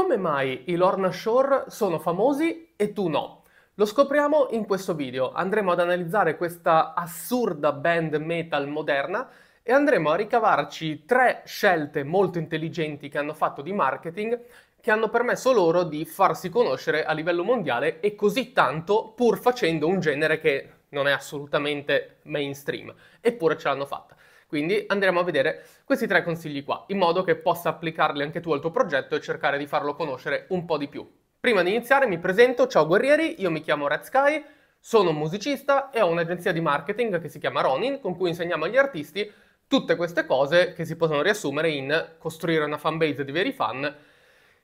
Come mai i Lorna Shore sono famosi e tu no? Lo scopriamo in questo video. Andremo ad analizzare questa assurda band metal moderna e andremo a ricavarci tre scelte molto intelligenti che hanno fatto di marketing che hanno permesso loro di farsi conoscere a livello mondiale e così tanto pur facendo un genere che non è assolutamente mainstream, eppure ce l'hanno fatta. Quindi andremo a vedere questi tre consigli qua, in modo che possa applicarli anche tu al tuo progetto e cercare di farlo conoscere un po' di più. Prima di iniziare mi presento, ciao guerrieri, io mi chiamo Red Sky, sono un musicista e ho un'agenzia di marketing che si chiama Ronin, con cui insegniamo agli artisti tutte queste cose che si possono riassumere in costruire una fanbase di veri fan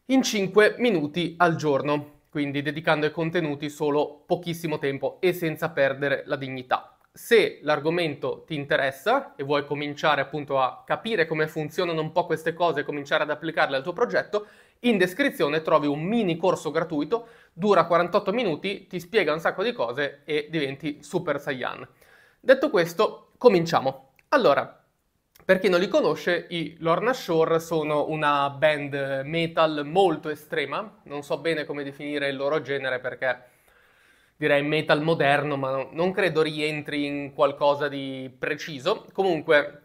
in 5 minuti al giorno, quindi dedicando ai contenuti solo pochissimo tempo e senza perdere la dignità se l'argomento ti interessa e vuoi cominciare appunto a capire come funzionano un po' queste cose e cominciare ad applicarle al tuo progetto, in descrizione trovi un mini corso gratuito, dura 48 minuti, ti spiega un sacco di cose e diventi super saiyan. Detto questo, cominciamo. Allora, per chi non li conosce, i Lorna Shore sono una band metal molto estrema, non so bene come definire il loro genere perché direi metal moderno, ma no, non credo rientri in qualcosa di preciso. Comunque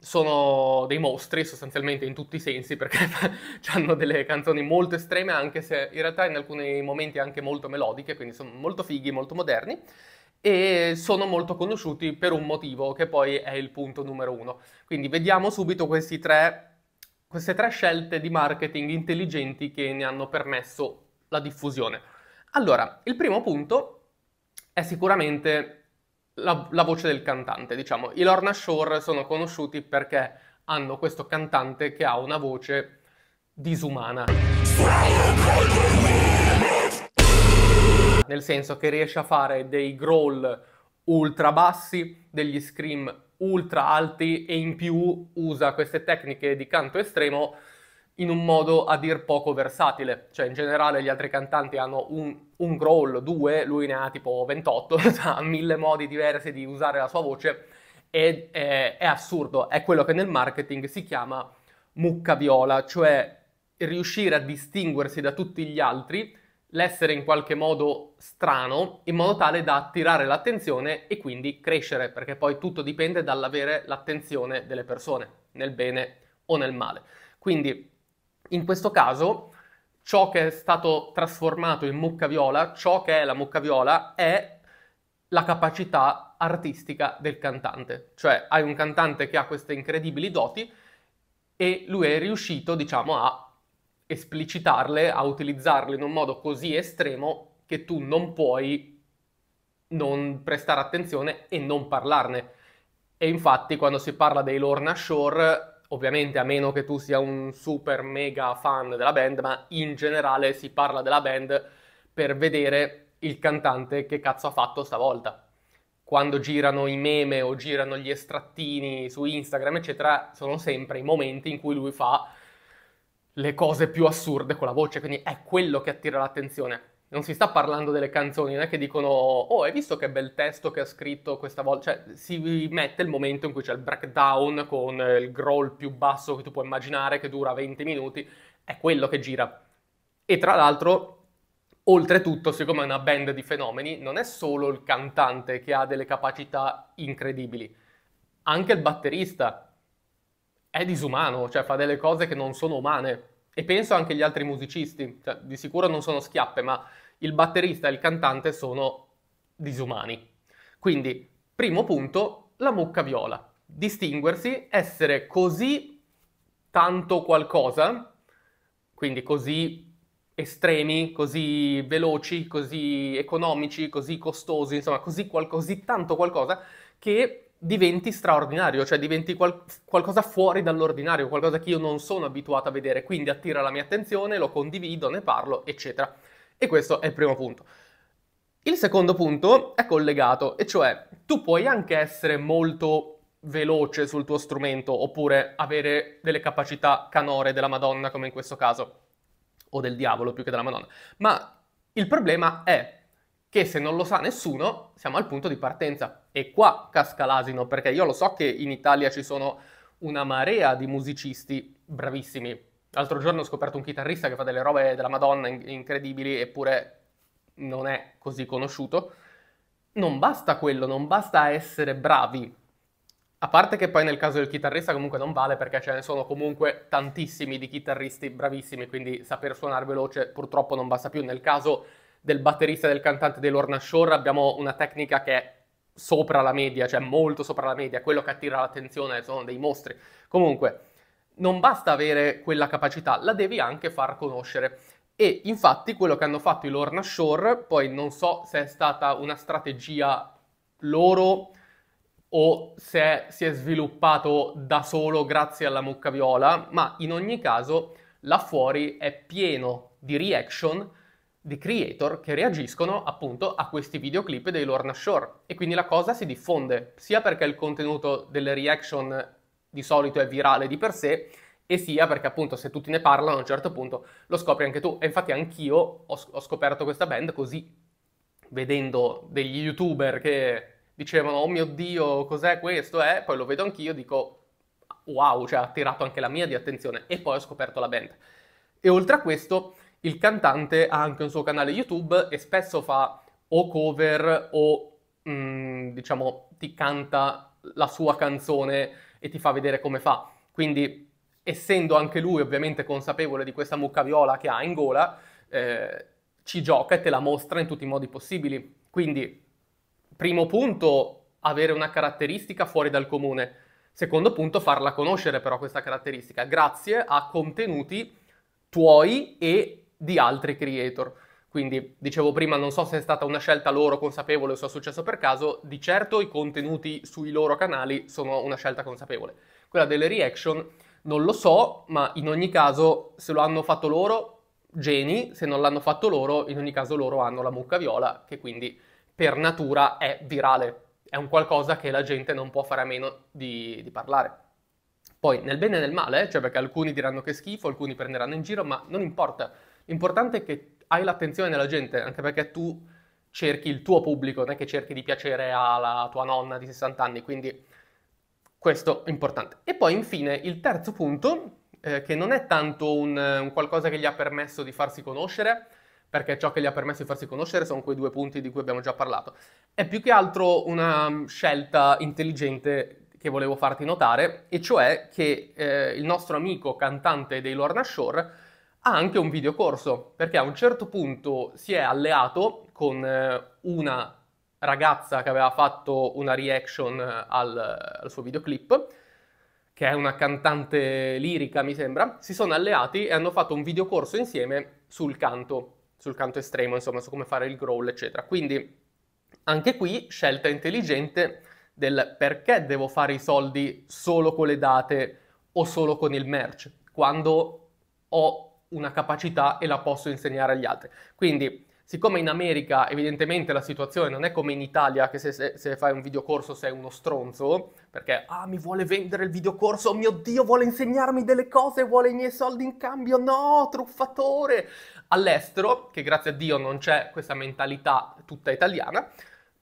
sono dei mostri sostanzialmente in tutti i sensi perché hanno delle canzoni molto estreme anche se in realtà in alcuni momenti anche molto melodiche, quindi sono molto fighi, molto moderni e sono molto conosciuti per un motivo che poi è il punto numero uno. Quindi vediamo subito tre, queste tre scelte di marketing intelligenti che ne hanno permesso la diffusione. Allora, il primo punto è sicuramente la, la voce del cantante, diciamo. I Lorna Shore sono conosciuti perché hanno questo cantante che ha una voce disumana. Nel senso che riesce a fare dei growl ultra bassi, degli scream ultra alti e in più usa queste tecniche di canto estremo in un modo a dir poco versatile, cioè in generale gli altri cantanti hanno un, un growl, due, lui ne ha tipo 28, ha mille modi diversi di usare la sua voce e è, è assurdo, è quello che nel marketing si chiama mucca viola, cioè riuscire a distinguersi da tutti gli altri, l'essere in qualche modo strano, in modo tale da attirare l'attenzione e quindi crescere, perché poi tutto dipende dall'avere l'attenzione delle persone, nel bene o nel male. Quindi in questo caso ciò che è stato trasformato in mucca viola, ciò che è la mucca viola è la capacità artistica del cantante, cioè hai un cantante che ha queste incredibili doti e lui è riuscito, diciamo, a esplicitarle, a utilizzarle in un modo così estremo che tu non puoi non prestare attenzione e non parlarne. E infatti quando si parla dei Lorna Shore ovviamente a meno che tu sia un super mega fan della band, ma in generale si parla della band per vedere il cantante che cazzo ha fatto stavolta. Quando girano i meme o girano gli estrattini su Instagram, eccetera, sono sempre i momenti in cui lui fa le cose più assurde con la voce, quindi è quello che attira l'attenzione non si sta parlando delle canzoni, non è che dicono oh hai visto che bel testo che ha scritto questa volta, cioè si mette il momento in cui c'è il breakdown con eh, il growl più basso che tu puoi immaginare che dura 20 minuti, è quello che gira. E tra l'altro Oltretutto, siccome è una band di fenomeni, non è solo il cantante che ha delle capacità incredibili, anche il batterista è disumano, cioè fa delle cose che non sono umane. E penso anche agli altri musicisti, cioè, di sicuro non sono schiappe, ma il batterista e il cantante sono disumani. Quindi, primo punto, la mucca viola. Distinguersi, essere così tanto qualcosa, quindi così estremi, così veloci, così economici, così costosi, insomma, così, qual- così tanto qualcosa che diventi straordinario, cioè diventi qual- qualcosa fuori dall'ordinario, qualcosa che io non sono abituato a vedere, quindi attira la mia attenzione, lo condivido, ne parlo, eccetera. E questo è il primo punto. Il secondo punto è collegato, e cioè tu puoi anche essere molto veloce sul tuo strumento oppure avere delle capacità canore della Madonna come in questo caso, o del diavolo più che della Madonna, ma il problema è che se non lo sa nessuno siamo al punto di partenza. E qua casca l'asino, perché io lo so che in Italia ci sono una marea di musicisti bravissimi. L'altro giorno ho scoperto un chitarrista che fa delle robe della Madonna incredibili, eppure non è così conosciuto. Non basta quello, non basta essere bravi. A parte che poi nel caso del chitarrista comunque non vale perché ce ne sono comunque tantissimi di chitarristi bravissimi, quindi saper suonare veloce purtroppo non basta più. Nel caso del batterista e del cantante dei Lorna Shore abbiamo una tecnica che è sopra la media, cioè molto sopra la media, quello che attira l'attenzione sono dei mostri. Comunque, non basta avere quella capacità, la devi anche far conoscere. E infatti quello che hanno fatto i Lorna Shore, poi non so se è stata una strategia loro o se si è sviluppato da solo grazie alla mucca viola, ma in ogni caso là fuori è pieno di reaction di creator che reagiscono appunto a questi videoclip dei Lorna Shore e quindi la cosa si diffonde sia perché il contenuto delle reaction di solito è virale di per sé e sia perché appunto se tutti ne parlano a un certo punto lo scopri anche tu e infatti anch'io ho, ho scoperto questa band così vedendo degli youtuber che dicevano oh mio dio cos'è questo eh? poi lo vedo anch'io dico wow cioè ha attirato anche la mia di attenzione e poi ho scoperto la band e oltre a questo il cantante ha anche un suo canale YouTube e spesso fa o cover o mh, mm, diciamo ti canta la sua canzone e ti fa vedere come fa. Quindi essendo anche lui ovviamente consapevole di questa mucca viola che ha in gola, eh, ci gioca e te la mostra in tutti i modi possibili. Quindi primo punto avere una caratteristica fuori dal comune. Secondo punto, farla conoscere però questa caratteristica grazie a contenuti tuoi e di altri creator. Quindi, dicevo prima, non so se è stata una scelta loro consapevole o se è successo per caso, di certo i contenuti sui loro canali sono una scelta consapevole. Quella delle reaction non lo so, ma in ogni caso se lo hanno fatto loro, geni, se non l'hanno fatto loro, in ogni caso loro hanno la mucca viola, che quindi per natura è virale, è un qualcosa che la gente non può fare a meno di, di parlare. Poi nel bene e nel male, cioè perché alcuni diranno che è schifo, alcuni prenderanno in giro, ma non importa L'importante è che hai l'attenzione della gente, anche perché tu cerchi il tuo pubblico, non è che cerchi di piacere alla tua nonna di 60 anni, quindi questo è importante. E poi infine il terzo punto, eh, che non è tanto un, un qualcosa che gli ha permesso di farsi conoscere, perché ciò che gli ha permesso di farsi conoscere sono quei due punti di cui abbiamo già parlato. È più che altro una mm, scelta intelligente che volevo farti notare, e cioè che eh, il nostro amico cantante dei Lorna Shore ha anche un videocorso, perché a un certo punto si è alleato con eh, una ragazza che aveva fatto una reaction eh, al, al suo videoclip, che è una cantante lirica, mi sembra, si sono alleati e hanno fatto un videocorso insieme sul canto, sul canto estremo, insomma, su come fare il growl, eccetera. Quindi anche qui scelta intelligente del perché devo fare i soldi solo con le date o solo con il merch, quando ho una capacità e la posso insegnare agli altri. Quindi, siccome in America evidentemente la situazione non è come in Italia, che se, se, se fai un videocorso sei uno stronzo, perché ah, mi vuole vendere il videocorso, oh mio Dio, vuole insegnarmi delle cose, vuole i miei soldi in cambio, no, truffatore! All'estero, che grazie a Dio non c'è questa mentalità tutta italiana,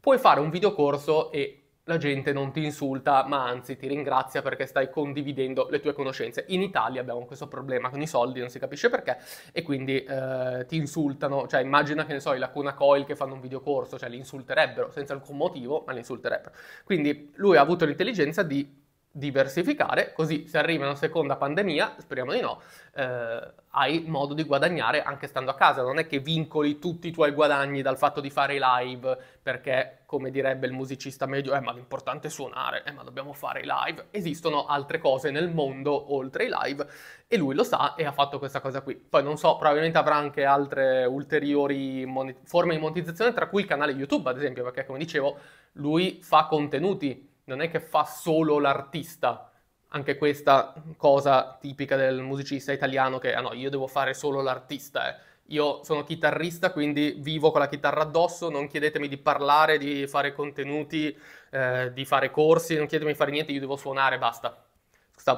puoi fare un videocorso e la gente non ti insulta, ma anzi ti ringrazia perché stai condividendo le tue conoscenze. In Italia abbiamo questo problema con i soldi, non si capisce perché, e quindi eh, ti insultano, cioè immagina che ne so, i Lacuna Coil che fanno un videocorso, cioè li insulterebbero senza alcun motivo, ma li insulterebbero. Quindi lui ha avuto l'intelligenza di diversificare, così se arriva una seconda pandemia, speriamo di no, eh, hai modo di guadagnare anche stando a casa, non è che vincoli tutti i tuoi guadagni dal fatto di fare i live, perché come direbbe il musicista medio, eh ma l'importante è suonare, eh ma dobbiamo fare i live, esistono altre cose nel mondo oltre i live e lui lo sa e ha fatto questa cosa qui. Poi non so, probabilmente avrà anche altre ulteriori monet- forme di monetizzazione, tra cui il canale YouTube ad esempio, perché come dicevo lui fa contenuti non è che fa solo l'artista, anche questa cosa tipica del musicista italiano che, ah no, io devo fare solo l'artista, eh. io sono chitarrista, quindi vivo con la chitarra addosso, non chiedetemi di parlare, di fare contenuti, eh, di fare corsi, non chiedetemi di fare niente, io devo suonare, basta.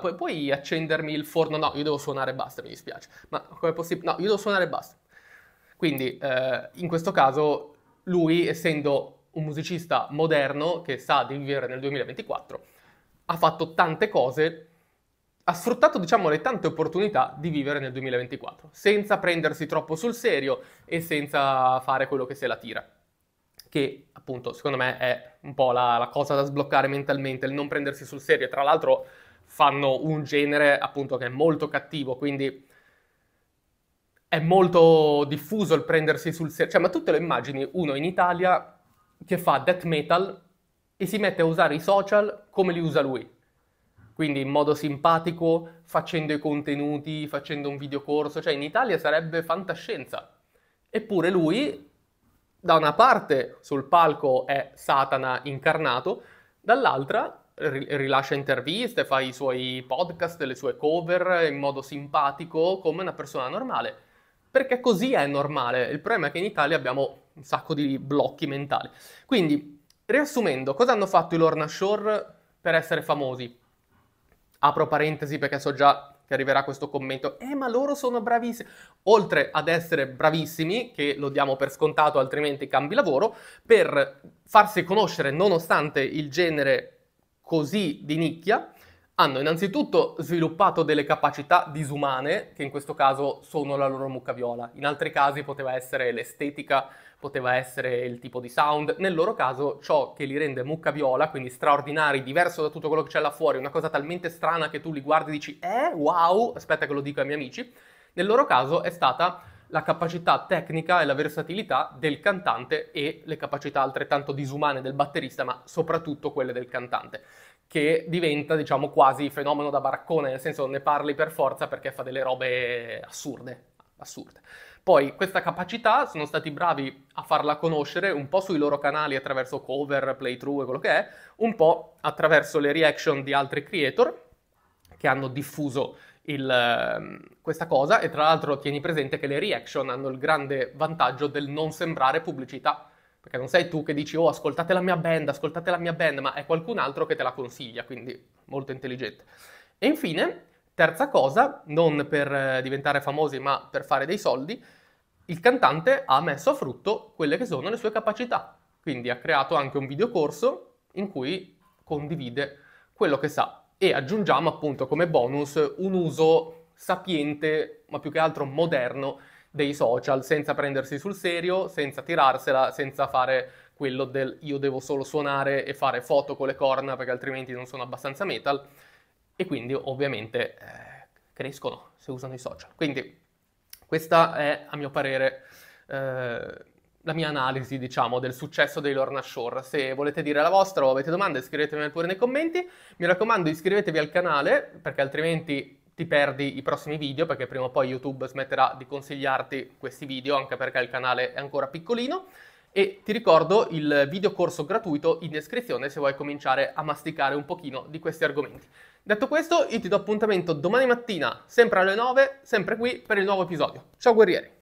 pu- puoi accendermi il forno? No, io devo suonare, basta, mi dispiace. Ma come è possibile? No, io devo suonare, basta. Quindi, eh, in questo caso, lui, essendo un musicista moderno che sa di vivere nel 2024, ha fatto tante cose, ha sfruttato diciamo le tante opportunità di vivere nel 2024, senza prendersi troppo sul serio e senza fare quello che se la tira. Che appunto secondo me è un po' la, la cosa da sbloccare mentalmente, il non prendersi sul serio. E tra l'altro fanno un genere appunto che è molto cattivo, quindi è molto diffuso il prendersi sul serio. Cioè, ma tu te lo immagini uno in Italia che fa death metal e si mette a usare i social come li usa lui. Quindi in modo simpatico, facendo i contenuti, facendo un videocorso, cioè in Italia sarebbe fantascienza. Eppure lui, da una parte sul palco è Satana incarnato, dall'altra rilascia interviste, fa i suoi podcast, le sue cover in modo simpatico come una persona normale. Perché così è normale. Il problema è che in Italia abbiamo un sacco di blocchi mentali. Quindi, riassumendo, cosa hanno fatto i Lorna Shore per essere famosi? Apro parentesi perché so già che arriverà questo commento, eh ma loro sono bravissimi, oltre ad essere bravissimi, che lo diamo per scontato altrimenti cambi lavoro, per farsi conoscere nonostante il genere così di nicchia, hanno innanzitutto sviluppato delle capacità disumane, che in questo caso sono la loro mucca viola. In altri casi poteva essere l'estetica, poteva essere il tipo di sound. Nel loro caso ciò che li rende mucca viola, quindi straordinari, diverso da tutto quello che c'è là fuori, una cosa talmente strana che tu li guardi e dici eh, wow, aspetta che lo dico ai miei amici, nel loro caso è stata la capacità tecnica e la versatilità del cantante e le capacità altrettanto disumane del batterista, ma soprattutto quelle del cantante, che diventa diciamo quasi fenomeno da baraccone, nel senso ne parli per forza perché fa delle robe assurde, assurde. Poi questa capacità sono stati bravi a farla conoscere un po' sui loro canali attraverso cover, playthrough e quello che è, un po' attraverso le reaction di altri creator che hanno diffuso il, ehm, questa cosa e tra l'altro tieni presente che le reaction hanno il grande vantaggio del non sembrare pubblicità, perché non sei tu che dici oh ascoltate la mia band, ascoltate la mia band, ma è qualcun altro che te la consiglia, quindi molto intelligente. E infine, terza cosa, non per eh, diventare famosi ma per fare dei soldi, il cantante ha messo a frutto quelle che sono le sue capacità, quindi ha creato anche un videocorso in cui condivide quello che sa e aggiungiamo appunto come bonus un uso sapiente, ma più che altro moderno, dei social, senza prendersi sul serio, senza tirarsela, senza fare quello del io devo solo suonare e fare foto con le corna perché altrimenti non sono abbastanza metal e quindi ovviamente eh, crescono se usano i social. Quindi questa è a mio parere eh, la mia analisi, diciamo, del successo dei Lorna Shore. Se volete dire la vostra o avete domande, scrivetemi pure nei commenti. Mi raccomando, iscrivetevi al canale, perché altrimenti ti perdi i prossimi video, perché prima o poi YouTube smetterà di consigliarti questi video, anche perché il canale è ancora piccolino. E ti ricordo il video corso gratuito in descrizione se vuoi cominciare a masticare un pochino di questi argomenti. Detto questo, io ti do appuntamento domani mattina, sempre alle 9, sempre qui, per il nuovo episodio. Ciao guerrieri!